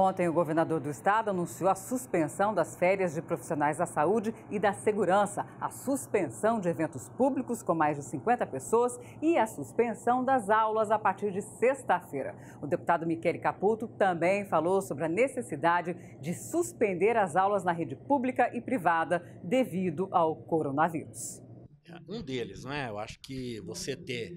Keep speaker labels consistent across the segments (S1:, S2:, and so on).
S1: Ontem, o governador do estado anunciou a suspensão das férias de profissionais da saúde e da segurança, a suspensão de eventos públicos com mais de 50 pessoas e a suspensão das aulas a partir de sexta-feira. O deputado Michele Caputo também falou sobre a necessidade de suspender as aulas na rede pública e privada devido ao coronavírus.
S2: É, um deles, né? Eu acho que você ter,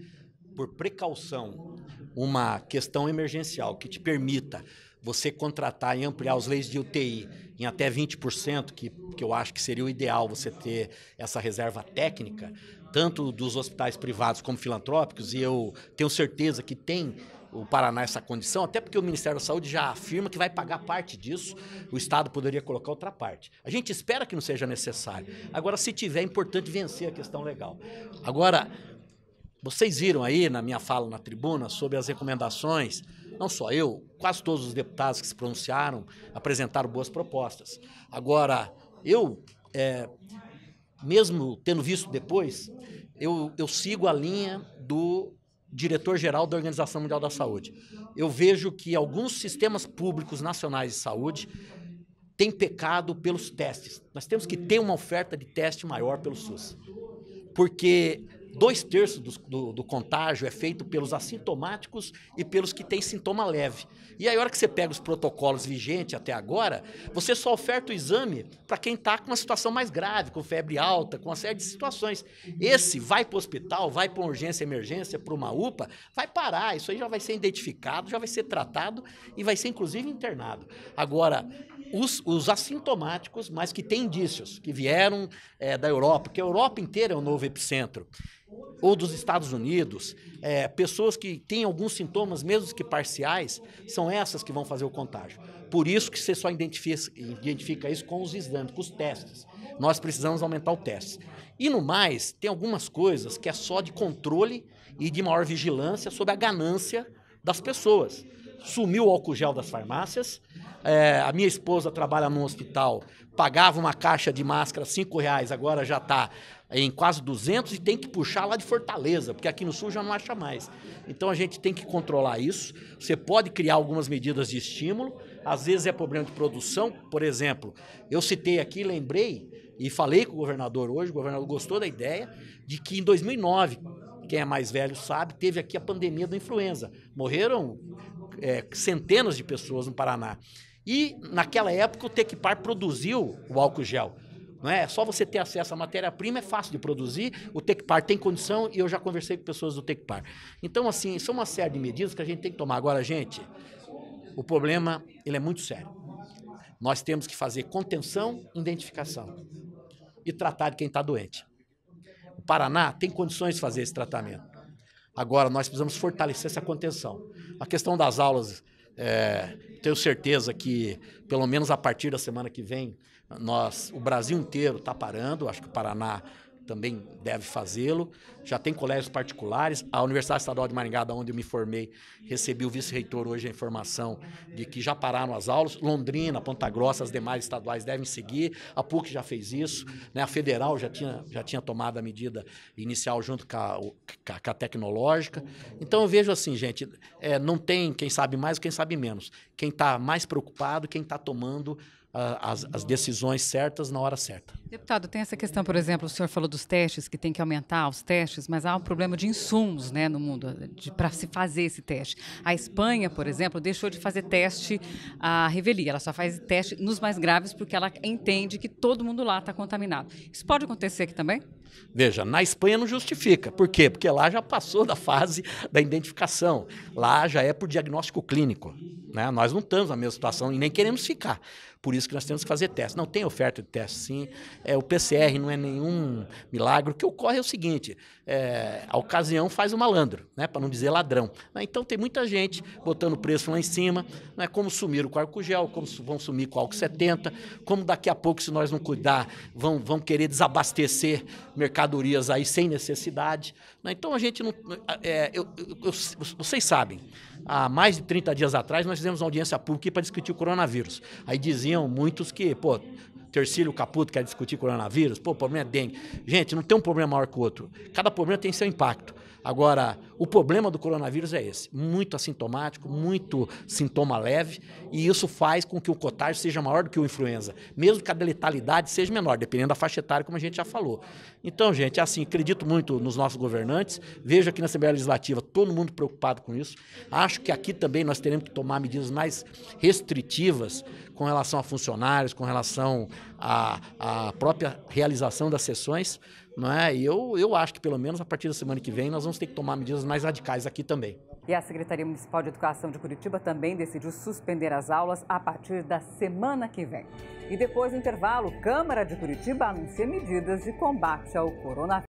S2: por precaução, uma questão emergencial que te permita você contratar e ampliar os leis de UTI em até 20%, que, que eu acho que seria o ideal você ter essa reserva técnica, tanto dos hospitais privados como filantrópicos, e eu tenho certeza que tem o Paraná essa condição, até porque o Ministério da Saúde já afirma que vai pagar parte disso, o Estado poderia colocar outra parte. A gente espera que não seja necessário. Agora, se tiver, é importante vencer a questão legal. Agora, vocês viram aí na minha fala na tribuna sobre as recomendações não só eu, quase todos os deputados que se pronunciaram apresentaram boas propostas. Agora, eu, é, mesmo tendo visto depois, eu, eu sigo a linha do diretor-geral da Organização Mundial da Saúde. Eu vejo que alguns sistemas públicos nacionais de saúde têm pecado pelos testes. Nós temos que ter uma oferta de teste maior pelo SUS. Porque Dois terços do, do, do, contágio é feito pelos assintomáticos e pelos que têm sintoma leve. E aí, a hora que você pega os protocolos vigentes até agora, você só oferta o exame para quem está com uma situação mais grave, com febre alta, com uma série de situações. Esse vai para o hospital, vai para urgência, emergência, para uma UPA, vai parar. Isso aí já vai ser identificado, já vai ser tratado e vai ser, inclusive, internado. Agora, os, os, assintomáticos, mas que têm indícios, que vieram é, da Europa, porque a Europa inteira é um novo epicentro, ou dos Estados Unidos, é, pessoas que têm alguns sintomas, mesmo que parciais, são essas que vão fazer o contágio. Por isso que você só identifica, identifica isso com os exames, com os testes. Nós precisamos aumentar o teste. E no mais, tem algumas coisas que é só de controle e de maior vigilância sobre a ganância das pessoas sumiu o álcool gel das farmácias, é, a minha esposa trabalha num hospital, pagava uma caixa de máscara cinco reais, agora já está em quase 200 e tem que puxar lá de Fortaleza, porque aqui no Sul já não acha mais. Então a gente tem que controlar isso. Você pode criar algumas medidas de estímulo, às vezes é problema de produção, por exemplo, eu citei aqui, lembrei e falei com o governador hoje, o governador gostou da ideia de que em 2009, quem é mais velho sabe, teve aqui a pandemia da influenza. Morreram é, centenas de pessoas no Paraná. E, naquela época, o Tecpar produziu o álcool gel. Não é? Só você ter acesso à matéria-prima é fácil de produzir. O Tecpar tem condição e eu já conversei com pessoas do Tecpar. Então, assim, são é uma série de medidas que a gente tem que tomar. Agora, gente, o problema ele é muito sério. Nós temos que fazer contenção, identificação e tratar de quem está doente. O Paraná tem condições de fazer esse tratamento. Agora, nós precisamos fortalecer essa contenção. A questão das aulas é, tenho certeza que, pelo menos a partir da semana que vem, nós, o Brasil inteiro está parando. Acho que o Paraná também deve fazê-lo. Já tem colégios particulares. A Universidade Estadual de Maringá, da onde eu me formei, recebi o vice-reitor hoje a informação de que já pararam as aulas. Londrina, Ponta Grossa, as demais estaduais devem seguir. A PUC já fez isso. Né? A Federal já tinha, já tinha tomado a medida inicial junto com a, com a tecnológica. Então eu vejo assim, gente, é, não tem quem sabe mais ou quem sabe menos. Quem está mais preocupado, quem está tomando as, as, decisões certas na hora certa.
S1: Deputado, tem essa questão, por exemplo, o senhor falou dos testes, que tem que aumentar os testes, mas há um problema de insumos né, no mundo para se fazer esse teste. A Espanha, por exemplo, deixou de fazer teste à revelia, ela só faz teste nos mais graves porque ela entende que todo mundo lá está contaminado. Isso pode acontecer aqui também?
S2: Veja, na Espanha não justifica. Por quê? Porque lá já passou da fase da identificação. Lá já é por diagnóstico clínico. Né? Nós não estamos na mesma situação e nem queremos ficar. Por isso que nós temos que fazer testes. Não tem oferta de testes, sim. É, o PCR não é nenhum milagre. O que ocorre é o seguinte: é, a ocasião faz o malandro, né? para não dizer ladrão. Né? Então tem muita gente botando preço lá em cima, né? como sumiram com álcool gel, como vão sumir com álcool 70, como daqui a pouco, se nós não cuidar, vão, vão querer desabastecer mercadorias aí sem necessidade. Né? Então a gente não. É, eu, eu, eu, vocês sabem há mais de 30 dias atrás, nós fizemos uma audiência pública para discutir o coronavírus. Aí diziam muitos que, pô, Tercílio Caputo quer discutir coronavírus, pô, o problema é dengue. Gente, não tem um problema maior que o outro. Cada problema tem seu impacto. Agora, o problema do coronavírus é esse: muito assintomático, muito sintoma leve, e isso faz com que o cotágio seja maior do que o influenza, mesmo que a letalidade seja menor, dependendo da faixa etária, como a gente já falou. Então, gente, é assim, acredito muito nos nossos governantes, vejo aqui na Assembleia Legislativa todo mundo preocupado com isso. Acho que aqui também nós teremos que tomar medidas mais restritivas com relação a funcionários, com relação a, a própria realização das sessões. Não é? E eu, eu acho que, pelo menos a partir da semana que vem, nós vamos ter que tomar medidas mais radicais aqui também.
S1: E a Secretaria Municipal de Educação de Curitiba também decidiu suspender as aulas a partir da semana que vem. E depois do intervalo, Câmara de Curitiba anuncia medidas de combate ao coronavírus.